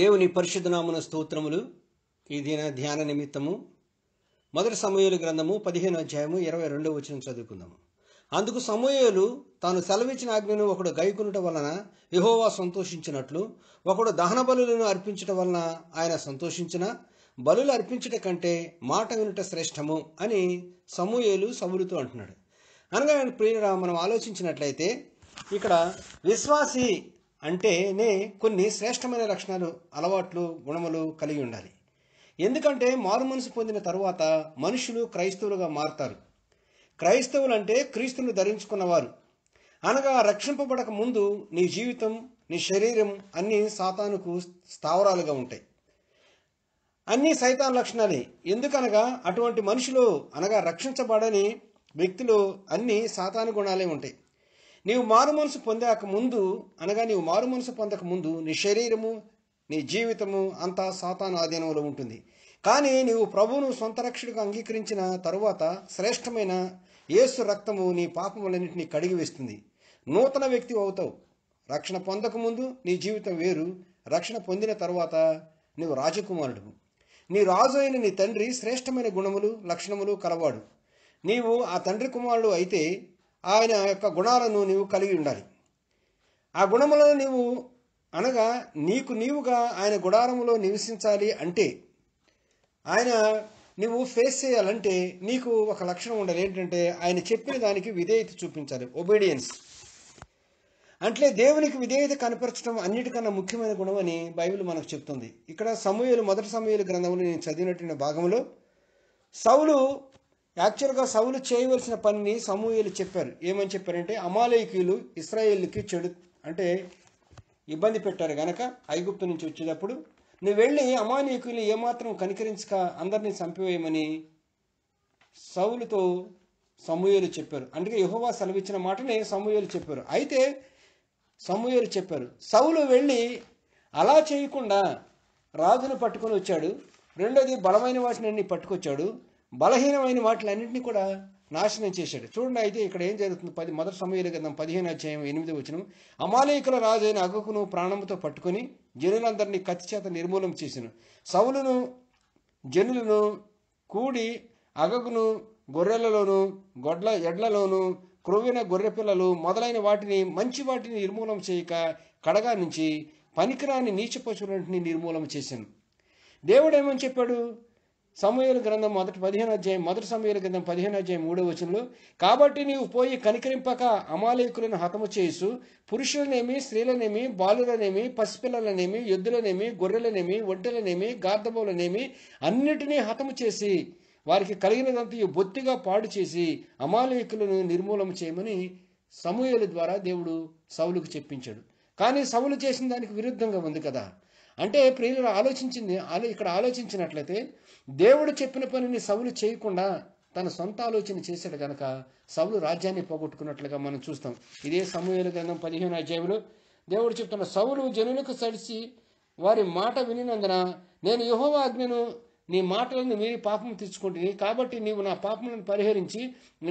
దేవుని పరిశుద్ధనామన స్తోత్రములు ఈ దిన ధ్యాన నిమిత్తము మొదటి సమూహలు గ్రంథము పదిహేను అధ్యాయము ఇరవై రెండవ వచ్చిన చదువుకుందాము అందుకు సమూహలు తాను సెలవిచ్చిన ఆజ్ఞను ఒకడు గైకునుట వలన యహోవా సంతోషించినట్లు ఒకడు దహన బలులను అర్పించటం వలన ఆయన సంతోషించిన బలులు అర్పించట కంటే మాట వినుట శ్రేష్టము అని సమూహలు సములుతో అంటున్నాడు అనగా ప్రియురా మనం ఆలోచించినట్లయితే ఇక్కడ విశ్వాసి అంటేనే కొన్ని శ్రేష్టమైన లక్షణాలు అలవాట్లు గుణములు కలిగి ఉండాలి ఎందుకంటే మారు మనసు పొందిన తరువాత మనుషులు క్రైస్తవులుగా మారుతారు క్రైస్తవులు అంటే క్రీస్తును ధరించుకున్నవారు అనగా రక్షింపబడక ముందు నీ జీవితం నీ శరీరం అన్నీ సాతానుకు స్థావరాలుగా ఉంటాయి అన్నీ సైతాన్ లక్షణాలే ఎందుకనగా అటువంటి మనుషులు అనగా రక్షించబడని వ్యక్తులు అన్ని సాతాను గుణాలే ఉంటాయి నీవు మారు మనసు పొందాక ముందు అనగా నీవు మారు మనసు పొందక ముందు నీ శరీరము నీ జీవితము అంతా సాతాన ఆధీనంలో ఉంటుంది కానీ నీవు ప్రభువును సొంత రక్షణకు అంగీకరించిన తరువాత శ్రేష్టమైన యేసు రక్తము నీ పాపములన్నింటినీ కడిగివేస్తుంది నూతన వ్యక్తి అవుతావు రక్షణ పొందకముందు నీ జీవితం వేరు రక్షణ పొందిన తర్వాత నీవు రాజకుమారుడు నీ రాజు అయిన నీ తండ్రి శ్రేష్టమైన గుణములు లక్షణములు కలవాడు నీవు ఆ తండ్రి కుమారుడు అయితే ఆయన యొక్క గుణాలను నీవు కలిగి ఉండాలి ఆ గుణములను నీవు అనగా నీకు నీవుగా ఆయన గుడారములో నివసించాలి అంటే ఆయన నువ్వు ఫేస్ చేయాలంటే నీకు ఒక లక్షణం ఉండాలి ఏంటంటే ఆయన చెప్పిన దానికి విధేయత చూపించాలి ఒబీడియన్స్ అంటే దేవునికి విధేయత కనపరచడం అన్నిటికన్నా ముఖ్యమైన గుణం అని బైబిల్ మనకు చెప్తుంది ఇక్కడ సమూహలు మొదటి సమూహల గ్రంథంలో నేను చదివినటువంటి భాగంలో సౌలు యాక్చువల్గా సౌలు చేయవలసిన పనిని సమూహలు చెప్పారు ఏమని చెప్పారంటే అమాలయకీయులు ఇస్రాయేల్కి చెడు అంటే ఇబ్బంది పెట్టారు గనక ఐగుప్తు నుంచి వచ్చేటప్పుడు నువ్వు వెళ్ళి అమానీకులు ఏమాత్రం కనికరించక అందరినీ చంపివేయమని సౌలుతో సమూహలు చెప్పారు అందుకే యహోవా సెలవిచ్చిన మాటని సమూహలు చెప్పారు అయితే సమూహలు చెప్పారు సౌలు వెళ్ళి అలా చేయకుండా రాజును పట్టుకొని వచ్చాడు రెండోది బలమైన వాటిని పట్టుకొచ్చాడు బలహీనమైన వాటిలన్నింటినీ కూడా నాశనం చేశాడు చూడండి అయితే ఇక్కడ ఏం జరుగుతుంది పది మొదటి సమయంలో గ్రంథం పదిహేను అధ్యాయం ఎనిమిది వచ్చిన అమాలేకుల రాజైన అగుకును ప్రాణంతో పట్టుకుని జనులందరినీ కత్తి చేత నిర్మూలన చేసిన సవులను జనులను కూడి అగగును గొర్రెలలోను గొడ్ల ఎడ్లలోను గొర్రె గొర్రెపిల్లలు మొదలైన వాటిని మంచి వాటిని నిర్మూలం చేయక కడగా నుంచి పనికిరాని నీచ పశువులన్నింటినీ నిర్మూలన చేశాను దేవుడు ఏమని చెప్పాడు సమూహల గ్రంథం మొదటి పదిహేను అధ్యాయం మొదటి సమూహల గ్రంథం పదిహేను అధ్యాయం మూడో వచనంలో కాబట్టి నీవు పోయి కనికరింపక అమాలేకులను హతము చేసు పురుషులనేమి స్త్రీలనేమి బాలులనేమి పసిపిల్లలనేమి ఎద్దులనేమి గొర్రెలనేమి ఒడ్డలనేమి గార్ధబవులనేమి అన్నిటినీ హతము చేసి వారికి కలిగినదంతా బొత్తిగా పాడు చేసి అమాలేకులను నిర్మూలన చేయమని సమూహల ద్వారా దేవుడు సవులకు చెప్పించాడు కానీ సవులు చేసిన దానికి విరుద్ధంగా ఉంది కదా అంటే ప్రియులు ఆలోచించింది ఆలో ఇక్కడ ఆలోచించినట్లయితే దేవుడు చెప్పిన పనిని సవులు చేయకుండా తన సొంత ఆలోచన చేశాడు కనుక సవులు రాజ్యాన్ని పోగొట్టుకున్నట్లుగా మనం చూస్తాం ఇదే సమూహాల గ్రంథం పదిహేను అధ్యాయులు దేవుడు చెప్తున్న సవులు జనులకు సరిచి వారి మాట వినినందున నేను యహోవ ఆజ్ఞను నీ మాటలను మీరు పాపం తెచ్చుకుంటుంది కాబట్టి నీవు నా పాపములను పరిహరించి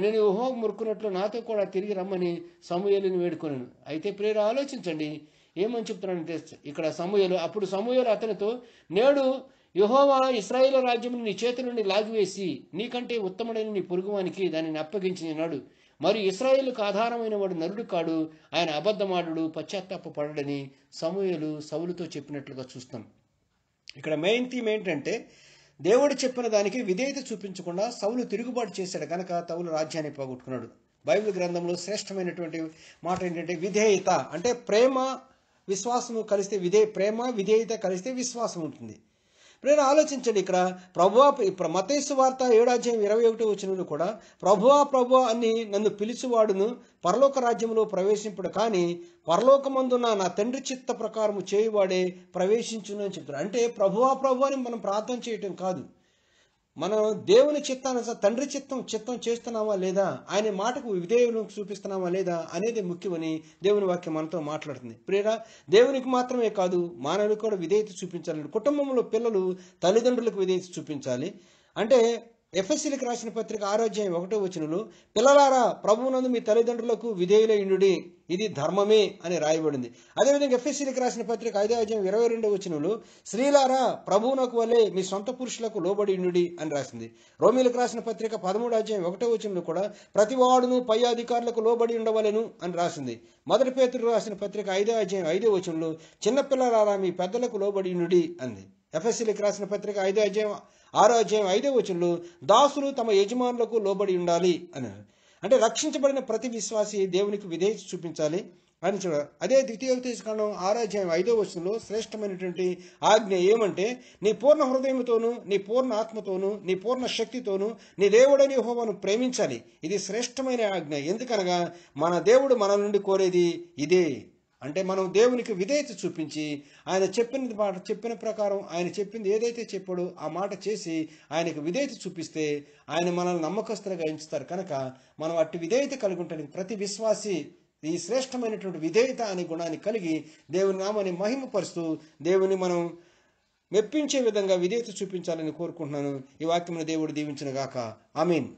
నేను యహోవ మురుకున్నట్లు నాతో కూడా తిరిగి రమ్మని సమూహలను వేడుకున్నాను అయితే ప్రేరు ఆలోచించండి ఏమని చెప్తున్నాడంటే ఇక్కడ సమూహలు అప్పుడు సమూహలు అతనితో నేడు యహోవా ఇస్రాయేల్ రాజ్యం నీ చేతి నుండి లాగివేసి నీకంటే ఉత్తముడైన నీ పొరుగువానికి దానిని నాడు మరి ఇస్రాయేల్కు ఆధారమైన వాడు నరుడు కాడు ఆయన అబద్ధమాడు పశ్చాత్తాప పడడని సమూహలు సవులతో చెప్పినట్లుగా చూస్తాం ఇక్కడ మెయిన్ థీమ్ ఏంటంటే దేవుడు చెప్పిన దానికి విధేయత చూపించకుండా సవులు తిరుగుబాటు చేశాడు కనుక తవులు రాజ్యాన్ని పోగొట్టుకున్నాడు బైబిల్ గ్రంథంలో శ్రేష్టమైనటువంటి మాట ఏంటంటే విధేయత అంటే ప్రేమ విశ్వాసము కలిస్తే విధే ప్రేమ విధేయత కలిస్తే విశ్వాసం ఉంటుంది నేను ఆలోచించండి ఇక్కడ ప్రభువా మతేసు వార్త ఏడాధ్యాయం ఇరవై ఒకటి వచ్చినప్పుడు కూడా ప్రభువా ప్రభువా అని నన్ను పిలిచివాడును పరలోక రాజ్యంలో ప్రవేశింపుడు కానీ పరలోకమందున నా తండ్రి చిత్త ప్రకారం చేయువాడే ప్రవేశించును అని చెప్తాడు అంటే ప్రభువా ప్రభు అని మనం ప్రార్థన చేయటం కాదు మనం దేవుని చిత్తానుసారం తండ్రి చిత్తం చిత్తం చేస్తున్నామా లేదా ఆయన మాటకు విధేయులను చూపిస్తున్నామా లేదా అనేది ముఖ్యమని దేవుని వాక్యం మనతో మాట్లాడుతుంది ప్రియరా దేవునికి మాత్రమే కాదు మానవులు కూడా విధేయత చూపించాలి కుటుంబంలో పిల్లలు తల్లిదండ్రులకు విధేయత చూపించాలి అంటే ఎఫ్ఎస్సీలకు రాసిన పత్రిక ఆరోగ్యం ఒకటో వచనంలో పిల్లలారా ప్రభువునందు మీ తల్లిదండ్రులకు విధేయులైండు ఇది ధర్మమే అని రాయబడింది అదేవిధంగా ఎఫ్ఎస్సీలకు రాసిన పత్రిక ఐదో అధ్యాయం ఇరవై రెండవ వచనంలో స్త్రీలారా ప్రభువునకు వలె మీ సొంత పురుషులకు లోబడి ఉండి అని రాసింది రోమిలకు రాసిన పత్రిక పదమూడు అధ్యాయం ఒకటో వచనంలో కూడా ప్రతి వాడును పై అధికారులకు లోబడి ఉండవలను అని రాసింది మొదటి పేతురు రాసిన పత్రిక ఐదో అధ్యాయం ఐదో వచనంలో చిన్నపిల్లలారా మీ పెద్దలకు లోబడి ఉండి అంది ఎఫ్ఎస్సీలకు రాసిన పత్రిక ఐదో అధ్యాయం ఆరో అధ్యాయం ఐదో వచనంలో దాసులు తమ యజమానులకు లోబడి ఉండాలి అన్నారు అంటే రక్షించబడిన ప్రతి విశ్వాసి దేవునికి విధేయత చూపించాలి అని చూడాలి అదే తీసుకోవడం ఆరాధ్యాయం ఐదో వచనంలో శ్రేష్టమైనటువంటి ఆజ్ఞ ఏమంటే నీ పూర్ణ హృదయంతోనూ నీ పూర్ణ ఆత్మతోనూ నీ పూర్ణ శక్తితోనూ నీ దేవుడని హోమను ప్రేమించాలి ఇది శ్రేష్టమైన ఆజ్ఞ ఎందుకనగా మన దేవుడు మన నుండి కోరేది ఇదే అంటే మనం దేవునికి విధేయత చూపించి ఆయన చెప్పిన మాట చెప్పిన ప్రకారం ఆయన చెప్పింది ఏదైతే చెప్పాడో ఆ మాట చేసి ఆయనకు విధేయత చూపిస్తే ఆయన మనల్ని నమ్మకస్తులుగా ఎంచుతారు కనుక మనం అట్టి విధేయత కలిగి ఉంటానికి ప్రతి విశ్వాసి ఈ శ్రేష్టమైనటువంటి విధేయత అనే గుణాన్ని కలిగి దేవుని నామాన్ని మహిమపరుస్తూ దేవుని మనం మెప్పించే విధంగా విధేయత చూపించాలని కోరుకుంటున్నాను ఈ వాక్యమును దేవుడు దీవించిన గాక ఐ మీన్